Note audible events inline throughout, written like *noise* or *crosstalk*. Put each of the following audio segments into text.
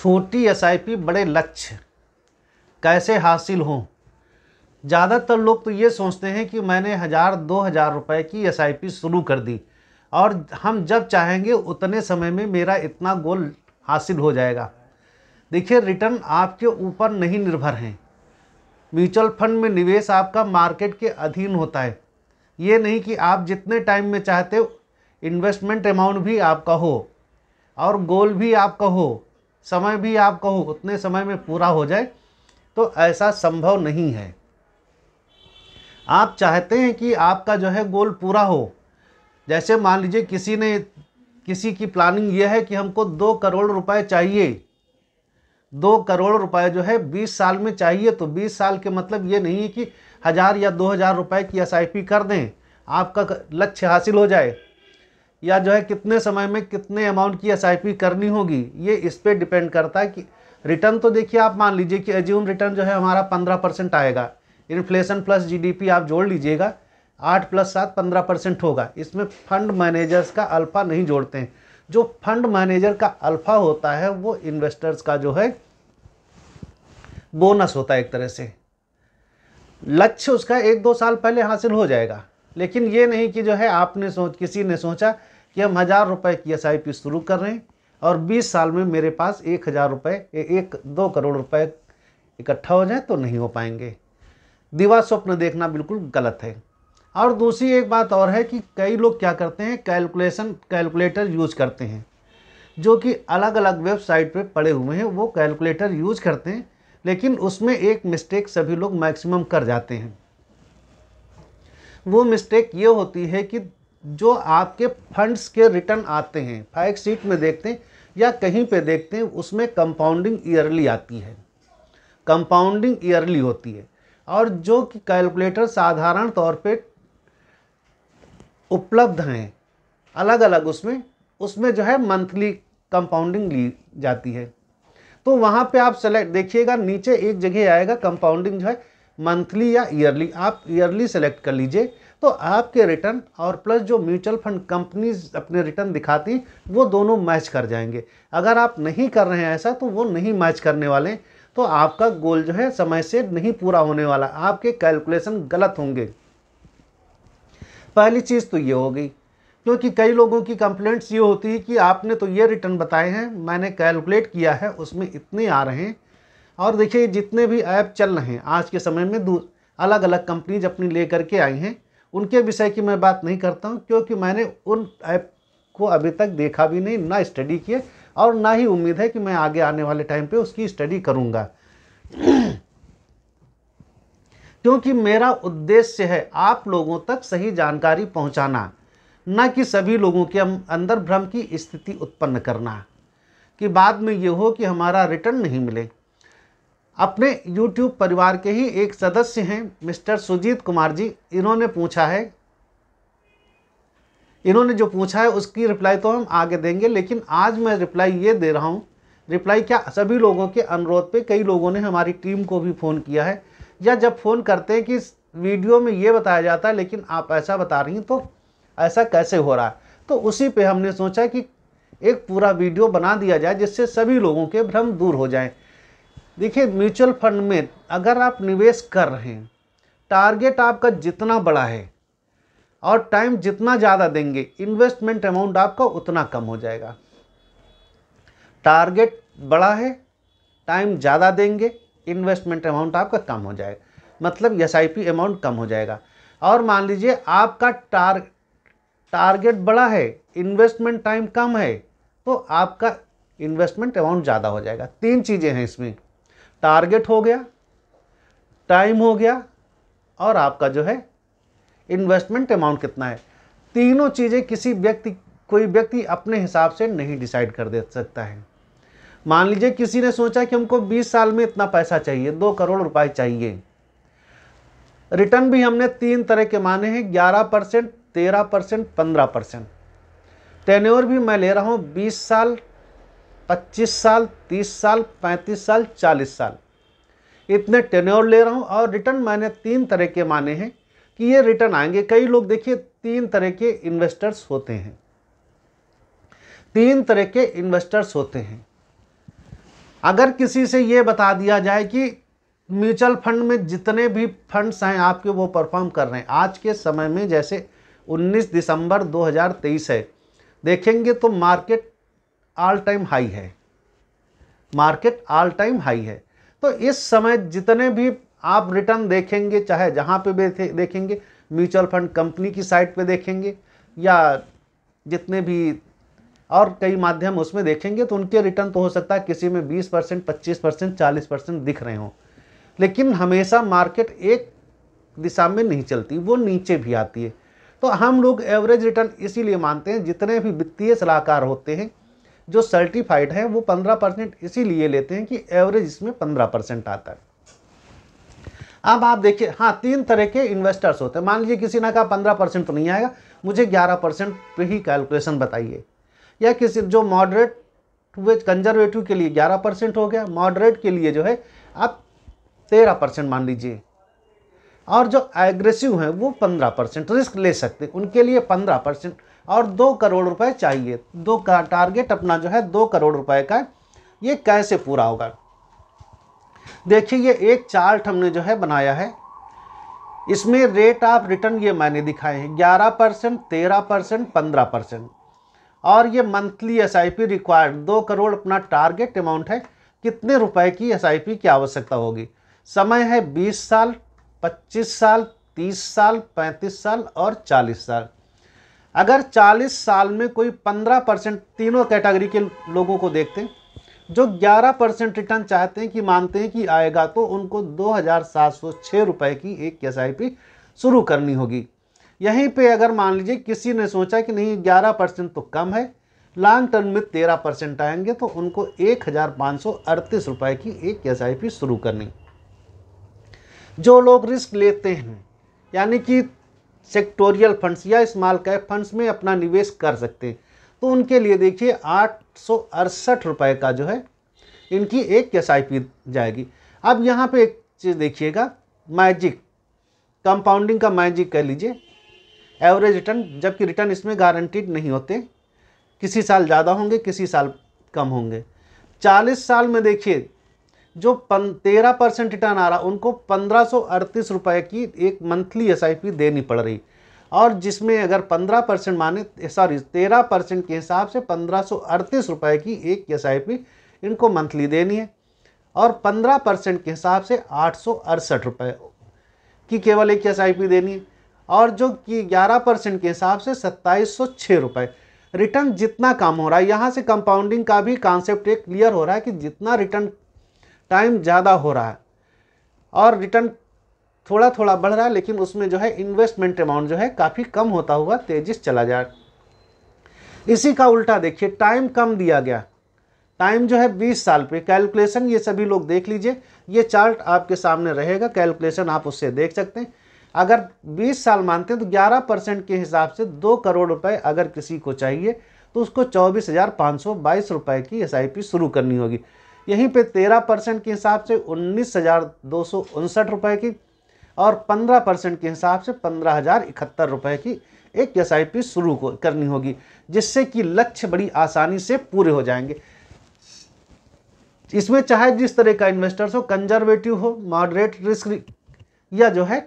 छोटी एसआईपी बड़े लक्ष्य कैसे हासिल हों ज़्यादातर लोग तो ये सोचते हैं कि मैंने हज़ार दो हज़ार रुपये की एसआईपी शुरू कर दी और हम जब चाहेंगे उतने समय में मेरा इतना गोल हासिल हो जाएगा देखिए रिटर्न आपके ऊपर नहीं निर्भर हैं म्यूचुअल फंड में निवेश आपका मार्केट के अधीन होता है ये नहीं कि आप जितने टाइम में चाहते हो इन्वेस्टमेंट अमाउंट भी आपका हो और गोल भी आपका हो समय भी आप कहो उतने समय में पूरा हो जाए तो ऐसा संभव नहीं है आप चाहते हैं कि आपका जो है गोल पूरा हो जैसे मान लीजिए किसी ने किसी की प्लानिंग यह है कि हमको दो करोड़ रुपए चाहिए दो करोड़ रुपए जो है बीस साल में चाहिए तो बीस साल के मतलब ये नहीं है कि हज़ार या दो हज़ार रुपये की एस कर दें आपका लक्ष्य हासिल हो जाए या जो है कितने समय में कितने अमाउंट की एस करनी होगी ये इस पर डिपेंड करता है कि रिटर्न तो देखिए आप मान लीजिए कि एज्यूम रिटर्न जो है हमारा पंद्रह परसेंट आएगा इन्फ्लेशन प्लस जीडीपी आप जोड़ लीजिएगा आठ प्लस सात पंद्रह परसेंट होगा इसमें फंड मैनेजर्स का अल्फ़ा नहीं जोड़ते हैं जो फंड मैनेजर का अल्फ़ा होता है वो इन्वेस्टर्स का जो है बोनस होता है एक तरह से लक्ष्य उसका एक दो साल पहले हासिल हो जाएगा लेकिन ये नहीं कि जो है आपने सोच किसी ने सोचा कि हम हज़ार रुपये की एस शुरू कर रहे हैं और 20 साल में मेरे पास एक हज़ार रुपये एक दो करोड़ रुपए इकट्ठा हो जाए तो नहीं हो पाएंगे दिवा स्वप्न देखना बिल्कुल गलत है और दूसरी एक बात और है कि कई लोग क्या करते हैं कैलकुलेशन कैलकुलेटर यूज करते हैं जो कि अलग अलग वेबसाइट पर पड़े हुए हैं वो कैलकुलेटर यूज करते हैं लेकिन उसमें एक मिस्टेक सभी लोग मैक्सिमम कर जाते हैं वो मिस्टेक ये होती है कि जो आपके फंड्स के रिटर्न आते हैं फाइक सीट में देखते हैं या कहीं पे देखते हैं उसमें कंपाउंडिंग ईयरली आती है कंपाउंडिंग ईयरली होती है और जो कि कैलकुलेटर साधारण तौर पे उपलब्ध हैं अलग अलग उसमें उसमें जो है मंथली कंपाउंडिंग ली जाती है तो वहाँ पे आप सेलेक्ट देखिएगा नीचे एक जगह आएगा कंपाउंडिंग जो है मंथली या ईयरली आप ईयरली सेलेक्ट कर लीजिए तो आपके रिटर्न और प्लस जो म्यूचुअल फंड कंपनीज अपने रिटर्न दिखाती वो दोनों मैच कर जाएंगे अगर आप नहीं कर रहे हैं ऐसा तो वो नहीं मैच करने वाले तो आपका गोल जो है समय से नहीं पूरा होने वाला आपके कैलकुलेशन गलत होंगे पहली चीज़ तो ये होगी क्योंकि कई लोगों की कंप्लेंट्स ये होती है कि आपने तो ये रिटर्न बताए हैं मैंने कैलकुलेट किया है उसमें इतने आ रहे हैं और देखिए जितने भी ऐप चल रहे हैं आज के समय में अलग अलग कंपनीज अपनी ले करके आई हैं उनके विषय की मैं बात नहीं करता हूँ क्योंकि मैंने उन ऐप को अभी तक देखा भी नहीं ना स्टडी किए और ना ही उम्मीद है कि मैं आगे आने वाले टाइम पे उसकी स्टडी करूँगा *clears throat* क्योंकि मेरा उद्देश्य है आप लोगों तक सही जानकारी पहुँचाना न कि सभी लोगों के अं-, अंदर भ्रम की स्थिति उत्पन्न करना कि बाद में ये हो कि हमारा रिटर्न नहीं मिले अपने YouTube परिवार के ही एक सदस्य हैं मिस्टर सुजीत कुमार जी इन्होंने पूछा है इन्होंने जो पूछा है उसकी रिप्लाई तो हम आगे देंगे लेकिन आज मैं रिप्लाई ये दे रहा हूँ रिप्लाई क्या सभी लोगों के अनुरोध पे कई लोगों ने हमारी टीम को भी फ़ोन किया है या जब फ़ोन करते हैं कि वीडियो में ये बताया जाता है लेकिन आप ऐसा बता रही हैं तो ऐसा कैसे हो रहा है तो उसी पे हमने सोचा कि एक पूरा वीडियो बना दिया जाए जिससे सभी लोगों के भ्रम दूर हो जाएँ देखिए म्यूचुअल फंड में अगर आप निवेश कर रहे हैं टारगेट आपका जितना बड़ा है और टाइम जितना ज़्यादा देंगे इन्वेस्टमेंट अमाउंट आपका उतना कम हो जाएगा टारगेट बड़ा है टाइम ज़्यादा देंगे इन्वेस्टमेंट अमाउंट आपका कम हो जाएगा मतलब एस अमाउंट कम हो जाएगा और मान लीजिए आपका टार टारगेट बड़ा है इन्वेस्टमेंट टाइम कम है तो आपका इन्वेस्टमेंट अमाउंट ज़्यादा हो जाएगा तीन चीज़ें हैं इसमें टारगेट हो गया टाइम हो गया और आपका जो है इन्वेस्टमेंट अमाउंट कितना है तीनों चीज़ें किसी व्यक्ति कोई व्यक्ति अपने हिसाब से नहीं डिसाइड कर दे सकता है मान लीजिए किसी ने सोचा कि हमको 20 साल में इतना पैसा चाहिए दो करोड़ रुपए चाहिए रिटर्न भी हमने तीन तरह के माने हैं ग्यारह परसेंट तेरह परसेंट पंद्रह परसेंट टेन्योर भी मैं ले रहा हूँ बीस साल 25 साल 30 साल 35 साल 40 साल इतने टेन्योर ले रहा हूँ और रिटर्न मैंने तीन तरह के माने हैं कि ये रिटर्न आएंगे कई लोग देखिए तीन तरह के इन्वेस्टर्स होते हैं तीन तरह के इन्वेस्टर्स होते हैं अगर किसी से ये बता दिया जाए कि म्यूचुअल फंड में जितने भी फंड्स हैं आपके वो परफॉर्म कर रहे हैं आज के समय में जैसे 19 दिसंबर 2023 है देखेंगे तो मार्केट ऑल टाइम हाई है मार्केट ऑल टाइम हाई है तो इस समय जितने भी आप रिटर्न देखेंगे चाहे जहाँ पे भी देखेंगे म्यूचुअल फंड कंपनी की साइट पे देखेंगे या जितने भी और कई माध्यम उसमें देखेंगे तो उनके रिटर्न तो हो सकता है किसी में 20 परसेंट पच्चीस परसेंट चालीस परसेंट दिख रहे हों लेकिन हमेशा मार्केट एक दिशा में नहीं चलती वो नीचे भी आती है तो हम लोग एवरेज रिटर्न इसीलिए मानते हैं जितने भी वित्तीय सलाहकार होते हैं जो सर्टिफाइड है वो पंद्रह परसेंट इसीलिए लेते हैं कि एवरेज इसमें पंद्रह परसेंट आता है अब आप देखिए हाँ तीन तरह के इन्वेस्टर्स होते हैं मान लीजिए किसी ने कहा पंद्रह परसेंट तो नहीं आएगा मुझे ग्यारह परसेंट पे ही कैलकुलेशन बताइए या किसी जो मॉडरेट वे कंजर्वेटिव के लिए ग्यारह परसेंट हो गया मॉडरेट के लिए जो है आप तेरह परसेंट मान लीजिए और जो एग्रेसिव हैं वो पंद्रह परसेंट रिस्क ले सकते उनके लिए पंद्रह परसेंट और दो करोड़ रुपए चाहिए दो का टारगेट अपना जो है दो करोड़ रुपए का ये कैसे पूरा होगा देखिए ये एक चार्ट हमने जो है बनाया है इसमें रेट ऑफ रिटर्न ये मैंने दिखाए हैं ग्यारह परसेंट तेरह परसेंट पंद्रह परसेंट और ये monthly S I P required दो करोड़ अपना टारगेट अमाउंट है कितने रुपए की एस आई पी की आवश्यकता होगी समय है बीस साल 25 साल 30 साल 35 साल और 40 साल अगर 40 साल में कोई 15 परसेंट तीनों कैटेगरी के लोगों को देखते हैं जो 11 परसेंट रिटर्न चाहते हैं कि मानते हैं कि आएगा तो उनको दो हज़ार रुपए की एक एस शुरू करनी होगी यहीं पे अगर मान लीजिए किसी ने सोचा कि नहीं 11 परसेंट तो कम है लॉन्ग टर्म में 13 परसेंट आएंगे तो उनको एक हज़ार पाँच सौ अड़तीस रुपये की एक एस शुरू करनी जो लोग रिस्क लेते हैं यानी कि सेक्टोरियल फंड्स या स्मॉल कैप फंड्स में अपना निवेश कर सकते हैं तो उनके लिए देखिए आठ सौ अड़सठ रुपये का जो है इनकी एक एस जाएगी अब यहाँ पे एक चीज़ देखिएगा मैजिक कंपाउंडिंग का मैजिक कह लीजिए एवरेज रिटर्न जबकि रिटर्न इसमें गारंटीड नहीं होते किसी साल ज़्यादा होंगे किसी साल कम होंगे चालीस साल में देखिए जो तेरह परसेंट रिटर्न आ रहा उनको पंद्रह सौ अड़तीस की एक मंथली एस आई पी देनी पड़ रही और जिसमें अगर पंद्रह परसेंट माने सॉरी तेरह परसेंट के हिसाब से पंद्रह सौ अड़तीस रुपये की एक एस आई पी इनको मंथली देनी है और पंद्रह परसेंट के हिसाब से आठ सौ अड़सठ की केवल एक एस आई पी देनी है और जो कि ग्यारह परसेंट के हिसाब से सत्ताईस सौ छः रुपये रिटर्न जितना कम हो रहा है यहाँ से कंपाउंडिंग का भी कॉन्सेप्ट एक क्लियर हो रहा है कि जितना रिटर्न टाइम ज़्यादा हो रहा है और रिटर्न थोड़ा थोड़ा बढ़ रहा है लेकिन उसमें जो है इन्वेस्टमेंट अमाउंट जो है काफ़ी कम होता हुआ तेज़ी से चला जा इसी का उल्टा देखिए टाइम कम दिया गया टाइम जो है 20 साल पे कैलकुलेशन ये सभी लोग देख लीजिए ये चार्ट आपके सामने रहेगा कैलकुलेशन आप उससे देख सकते हैं अगर 20 साल मानते हैं तो 11 परसेंट के हिसाब से दो करोड़ रुपए अगर किसी को चाहिए तो उसको चौबीस हज़ार पाँच सौ बाईस रुपये की एस शुरू करनी होगी यहीं पे तेरह परसेंट के हिसाब से उन्नीस हज़ार दो सौ उनसठ रुपये की और पंद्रह परसेंट के हिसाब से पंद्रह हज़ार इकहत्तर रुपये की एक एस आई पी शुरू करनी होगी जिससे कि लक्ष्य बड़ी आसानी से पूरे हो जाएंगे इसमें चाहे जिस तरह का इन्वेस्टर्स हो कंजर्वेटिव हो मॉडरेट रिस्क या जो है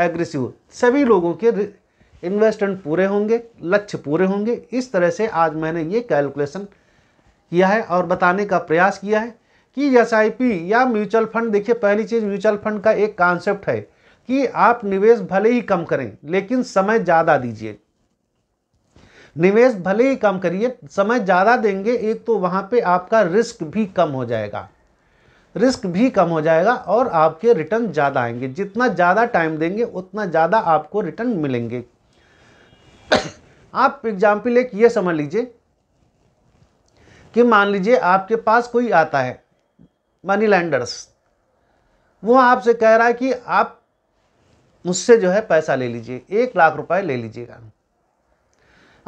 एग्रेसिव हो सभी लोगों के इन्वेस्टमेंट पूरे होंगे लक्ष्य पूरे होंगे इस तरह से आज मैंने ये कैलकुलेशन किया है और बताने का प्रयास किया है कि एस या म्यूचुअल फंड देखिए पहली चीज़ म्यूचुअल फंड का एक कॉन्सेप्ट है कि आप निवेश भले ही कम करें लेकिन समय ज़्यादा दीजिए निवेश भले ही कम करिए समय ज़्यादा देंगे एक तो वहाँ पे आपका रिस्क भी कम हो जाएगा रिस्क भी कम हो जाएगा और आपके रिटर्न ज़्यादा आएंगे जितना ज़्यादा टाइम देंगे उतना ज़्यादा आपको रिटर्न मिलेंगे *coughs* आप एग्जाम्पल एक ये समझ लीजिए कि मान लीजिए आपके पास कोई आता है मनी लैंडर्स वो आपसे कह रहा है कि आप मुझसे जो है पैसा ले लीजिए एक लाख रुपए ले लीजिएगा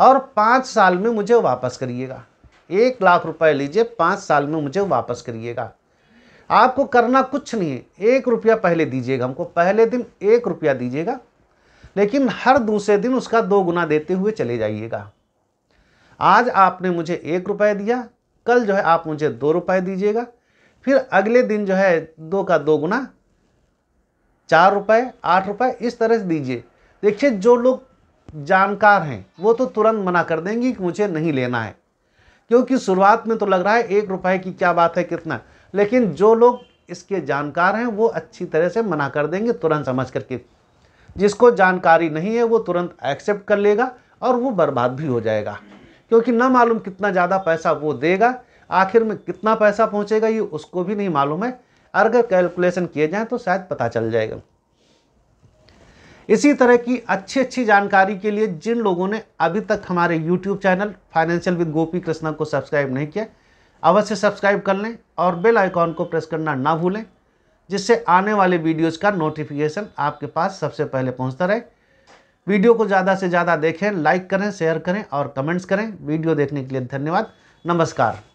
और पाँच साल में मुझे वापस करिएगा एक लाख रुपए लीजिए पाँच साल में मुझे वापस करिएगा आपको करना कुछ नहीं है एक रुपया पहले दीजिएगा हमको पहले दिन एक रुपया दीजिएगा लेकिन हर दूसरे दिन उसका दो गुना देते हुए चले जाइएगा आज आपने मुझे एक रुपये दिया कल जो है आप मुझे दो रुपये दीजिएगा फिर अगले दिन जो है दो का दो गुना चार रुपये आठ रुपये इस तरह से दीजिए देखिए जो लोग जानकार हैं वो तो तुरंत मना कर देंगे कि मुझे नहीं लेना है क्योंकि शुरुआत में तो लग रहा है एक रुपये की क्या बात है कितना लेकिन जो लोग इसके जानकार हैं वो अच्छी तरह से मना कर देंगे तुरंत समझ करके जिसको जानकारी नहीं है वो तुरंत एक्सेप्ट कर लेगा और वो बर्बाद भी हो जाएगा क्योंकि ना मालूम कितना ज़्यादा पैसा वो देगा आखिर में कितना पैसा पहुँचेगा ये उसको भी नहीं मालूम है अगर कैलकुलेशन किए जाएँ तो शायद पता चल जाएगा इसी तरह की अच्छी अच्छी जानकारी के लिए जिन लोगों ने अभी तक हमारे YouTube channel financial with Gopi Krishna को सब्सक्राइब नहीं किया अवश्य सब्सक्राइब कर लें और बेल आइकॉन को प्रेस करना ना भूलें जिससे आने वाले वीडियोज़ का नोटिफिकेशन आपके पास सबसे पहले पहुँचता रहे वीडियो को ज़्यादा से ज़्यादा देखें लाइक करें शेयर करें और कमेंट्स करें वीडियो देखने के लिए धन्यवाद नमस्कार